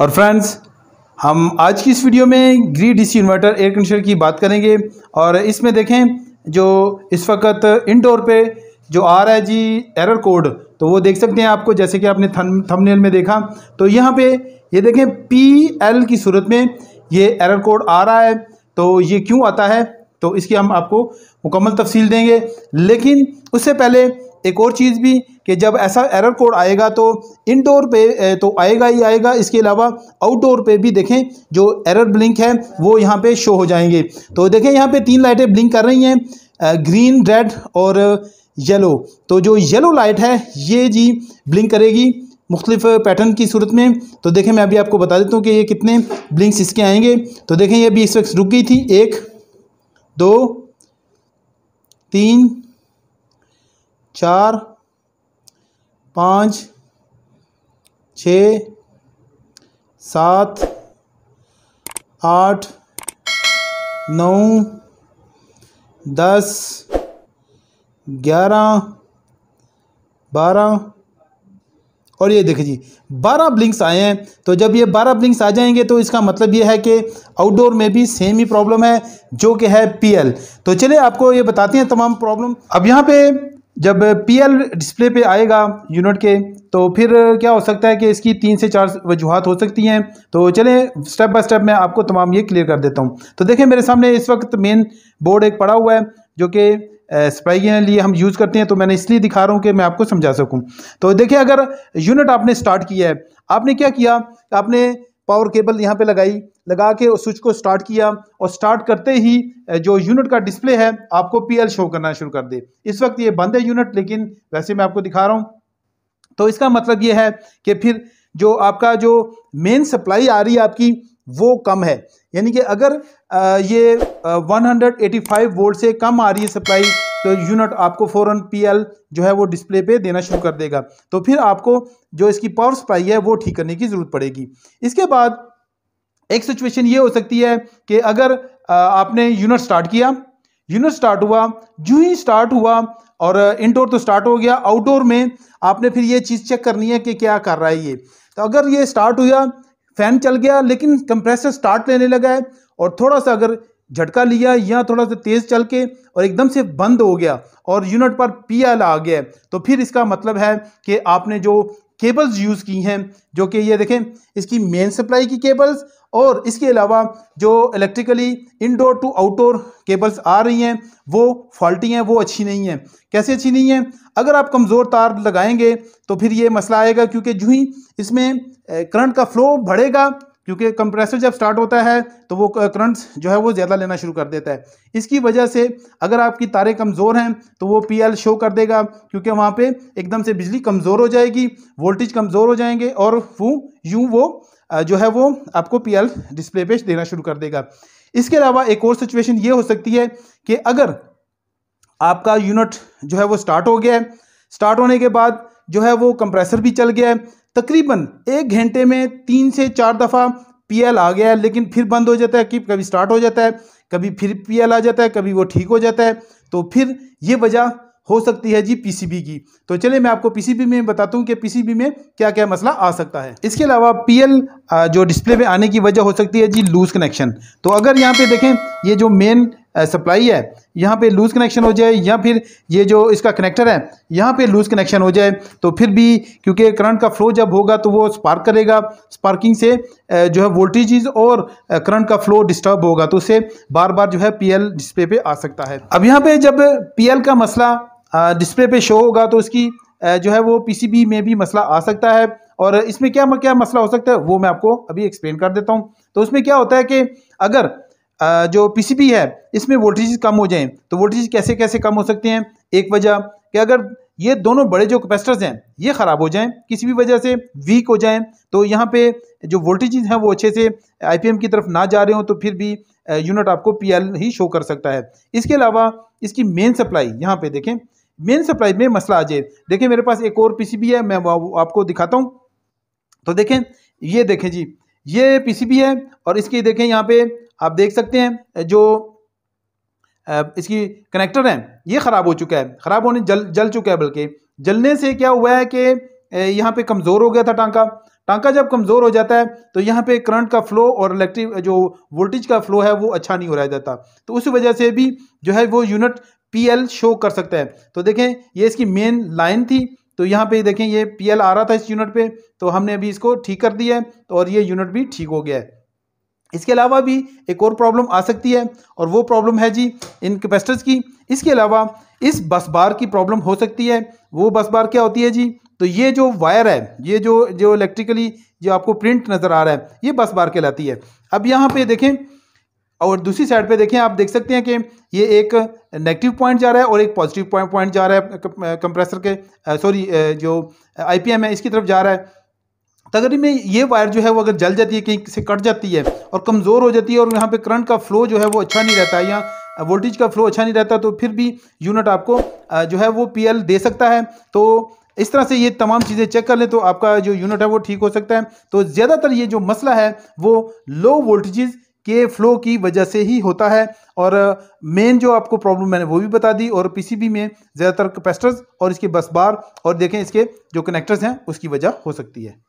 और फ्रेंड्स हम आज की इस वीडियो में Gree DC inverter air conditioner की बात करेंगे और इसमें देखें जो इस वक्त इनडोर पे जो आ रहा है जी एरर कोड तो वो देख सकते हैं आपको जैसे कि आपने थम थंबनेल में देखा तो यहाँ पे ये देखें पी एल की सूरत में ये एरर कोड आ रहा है तो ये क्यों आता है तो इसकी हम आपको मुकम्मल तफसील देंगे लेकिन उससे पहले एक और चीज़ भी कि जब ऐसा एरर कोड आएगा तो इनडोर पे तो आएगा ही आएगा इसके अलावा आउटडोर पे भी देखें जो एरर ब्लिंक है वो यहाँ पे शो हो जाएंगे तो देखें यहाँ पे तीन लाइटें ब्लिंक कर रही हैं ग्रीन रेड और येलो तो जो येलो लाइट है ये जी ब्लिंक करेगी मुख्तलिफ पैटर्न की सूरत में तो देखें मैं अभी आपको बता देता हूँ कि ये कितने ब्लिंक्स इसके आएंगे तो देखें ये अभी इस वक्त रुक गई थी एक दो तीन चार पाँच छ सात आठ नौ दस ग्यारह बारह और ये देखिए जी बारह ब्लिंक्स आए हैं तो जब ये बारह ब्लिंक्स आ जाएंगे तो इसका मतलब ये है कि आउटडोर में भी सेम ही प्रॉब्लम है जो कि है पीएल तो चलिए आपको ये बताते हैं तमाम प्रॉब्लम अब यहाँ पे जब पी डिस्प्ले पे आएगा यूनिट के तो फिर क्या हो सकता है कि इसकी तीन से चार वजूहत हो सकती हैं तो चलें स्टेप बाय स्टेप मैं आपको तमाम ये क्लियर कर देता हूँ तो देखें मेरे सामने इस वक्त मेन बोर्ड एक पड़ा हुआ है जो कि सप्लाई के लिए हम यूज़ करते हैं तो मैंने इसलिए दिखा रहा हूँ कि मैं आपको समझा सकूँ तो देखिए अगर यूनिट आपने स्टार्ट किया है आपने क्या किया आपने पावर केबल यहाँ पे लगाई लगा के उस स्विच को स्टार्ट किया और स्टार्ट करते ही जो यूनिट का डिस्प्ले है आपको पीएल शो करना शुरू कर दे इस वक्त ये बंद है यूनिट लेकिन वैसे मैं आपको दिखा रहा हूँ तो इसका मतलब ये है कि फिर जो आपका जो मेन सप्लाई आ रही है आपकी वो कम है यानी कि अगर ये 185 वोल्ट से कम आ रही है सप्लाई तो यूनिट आपको फ़ौरन पीएल जो है वो डिस्प्ले पे देना शुरू कर देगा तो फिर आपको जो इसकी पावर सप्लाई है वो ठीक करने की ज़रूरत पड़ेगी इसके बाद एक सिचुएशन ये हो सकती है कि अगर आपने यूनिट स्टार्ट किया यूनिट स्टार्ट हुआ जो ही स्टार्ट हुआ और इनडोर तो स्टार्ट हो गया आउटडोर में आपने फिर ये चीज़ चेक करनी है कि क्या कर रहा है ये तो अगर ये स्टार्ट हुआ फैन चल गया लेकिन कंप्रेसर स्टार्ट लेने लगा है और थोड़ा सा अगर झटका लिया या थोड़ा सा तेज़ चल के और एकदम से बंद हो गया और यूनिट पर पी एल आ गया तो फिर इसका मतलब है कि आपने जो केबल्स यूज़ की हैं जो कि ये देखें इसकी मेन सप्लाई की केबल्स और इसके अलावा जो electrically indoor to outdoor cables आ रही हैं वो फॉल्टी हैं वो अच्छी नहीं हैं कैसे अच्छी नहीं है अगर आप कमज़ोर तार लगाएंगे तो फिर ये मसला आएगा क्योंकि जूँ ही इसमें करंट का फ्लो बढ़ेगा क्योंकि कंप्रेसर जब स्टार्ट होता है तो वो करंट्स जो है वो ज़्यादा लेना शुरू कर देता है इसकी वजह से अगर आपकी तारें कमज़ोर हैं तो वो पीएल शो कर देगा क्योंकि वहाँ पे एकदम से बिजली कमज़ोर हो जाएगी वोल्टेज कमज़ोर हो जाएंगे और वो यूँ वो जो है वो आपको पीएल डिस्प्ले पे देना शुरू कर देगा इसके अलावा एक और सिचुएशन ये हो सकती है कि अगर आपका यूनिट जो है वो स्टार्ट हो गया है स्टार्ट होने के बाद जो है वो कंप्रेसर भी चल गया है तकरीबन एक घंटे में तीन से चार दफ़ा पीएल आ गया है लेकिन फिर बंद हो जाता है कि कभी स्टार्ट हो जाता है कभी फिर पीएल आ जाता है कभी वो ठीक हो जाता है तो फिर ये वजह हो सकती है जी पीसीबी की तो चलिए मैं आपको पीसीबी में बताता हूँ कि पीसीबी में क्या क्या मसला आ सकता है इसके अलावा पीएल जो डिस्प्ले में आने की वजह हो सकती है जी लूज़ कनेक्शन तो अगर यहाँ पे देखें ये जो मेन सप्लाई है यहाँ पे लूज़ कनेक्शन हो जाए या फिर ये जो इसका कनेक्टर है यहाँ पे लूज़ कनेक्शन हो जाए तो फिर भी क्योंकि करंट का फ्लो जब होगा तो वो स्पार्क करेगा स्पार्किंग से जो है वोल्टेजेस और करंट का फ्लो डिस्टर्ब होगा तो उससे बार बार जो है पीएल डिस्प्ले पे आ सकता है अब यहाँ पे जब पीएल का मसला डिस्प्ले पर शो होगा तो उसकी जो है वो पी में भी मसला आ सकता है और इसमें क्या क्या मसला हो सकता है वो मैं आपको अभी एक्सप्लेन कर देता हूँ तो उसमें क्या होता है कि अगर जो पीसीबी है इसमें वोल्टेज कम हो जाएं तो वोल्टेज कैसे कैसे कम हो सकते हैं एक वजह कि अगर ये दोनों बड़े जो कैपेसिटर्स हैं ये ख़राब हो जाएं किसी भी वजह से वीक हो जाएं तो यहाँ पे जो वोल्टेज हैं वो अच्छे से आईपीएम की तरफ ना जा रहे हो तो फिर भी यूनिट आपको पीएल ही शो कर सकता है इसके अलावा इसकी मेन सप्लाई यहाँ पे देखें मेन सप्लाई में मसला आ जाए देखें मेरे पास एक और पीसीबी है मैं आपको दिखाता हूँ तो देखें ये देखें जी ये पीसीबी है और इसकी देखें यहाँ पे आप देख सकते हैं जो इसकी कनेक्टर है ये ख़राब हो चुका है ख़राब होने जल जल चुका है बल्कि जलने से क्या हुआ है कि यहाँ पे कमज़ोर हो गया था टांका टांका जब कमज़ोर हो जाता है तो यहाँ पे करंट का फ्लो और इलेक्ट्रिक जो वोल्टेज का फ्लो है वो अच्छा नहीं हो रहा जाता तो उस वजह से भी जो है वो यूनिट पी शो कर सकता है तो देखें ये इसकी मेन लाइन थी तो यहाँ पे देखें ये पी आ रहा था इस यूनिट पे तो हमने अभी इसको ठीक कर दिया है और ये यूनिट भी ठीक हो गया है इसके अलावा भी एक और प्रॉब्लम आ सकती है और वो प्रॉब्लम है जी इन कैपेसिटर्स की इसके अलावा इस बस बार की प्रॉब्लम हो सकती है वो बस बार क्या होती है जी तो ये जो वायर है ये जो जो इलेक्ट्रिकली जो आपको प्रिंट नज़र आ रहा है ये बस बार कहलाती है अब यहाँ पर देखें और दूसरी साइड पे देखें आप देख सकते हैं कि ये एक नेगेटिव पॉइंट जा रहा है और एक पॉजिटिव पॉइंट पॉइंट जा रहा है कंप्रेसर के सॉरी जो आईपीएम है इसकी तरफ जा रहा है तगड़ी तो में ये वायर जो है वो अगर जल जाती है कहीं से कट जाती है और कमज़ोर हो जाती है और यहाँ पे करंट का फ्लो जो है वो अच्छा नहीं रहता या वोल्टेज का फ्लो अच्छा नहीं रहता तो फिर भी यूनिट आपको जो है वो पी दे सकता है तो इस तरह से ये तमाम चीज़ें चेक कर लें तो आपका जो यूनिट है वो ठीक हो सकता है तो ज़्यादातर ये जो मसला है वो लो वोल्टेज के फ्लो की वजह से ही होता है और मेन जो आपको प्रॉब्लम मैंने वो भी बता दी और पीसीबी में ज़्यादातर कैपेसिटर्स और इसके बस बार और देखें इसके जो कनेक्टर्स हैं उसकी वजह हो सकती है